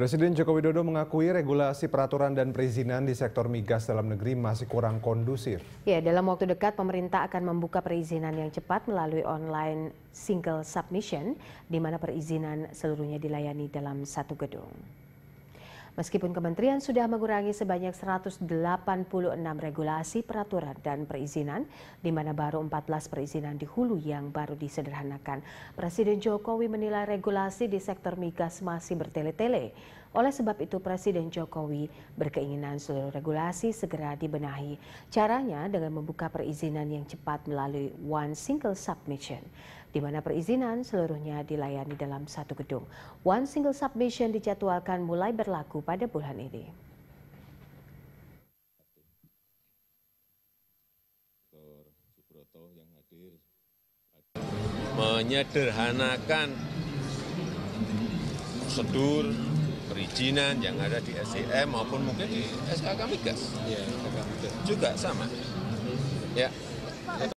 Presiden Joko Widodo mengakui regulasi peraturan dan perizinan di sektor migas dalam negeri masih kurang kondusif. Ya, dalam waktu dekat pemerintah akan membuka perizinan yang cepat melalui online single submission di mana perizinan seluruhnya dilayani dalam satu gedung. Meskipun kementerian sudah mengurangi sebanyak 186 regulasi peraturan dan perizinan, di mana baru 14 perizinan di hulu yang baru disederhanakan. Presiden Jokowi menilai regulasi di sektor migas masih bertele-tele. Oleh sebab itu, Presiden Jokowi berkeinginan seluruh regulasi segera dibenahi. Caranya dengan membuka perizinan yang cepat melalui One Single Submission di mana perizinan seluruhnya dilayani dalam satu gedung. One single submission dijadwalkan mulai berlaku pada bulan ini. Menyederhanakan prosedur perizinan yang ada di SCM maupun mungkin di SKK Migas. Ya, SKK Migas. Juga sama. Ya.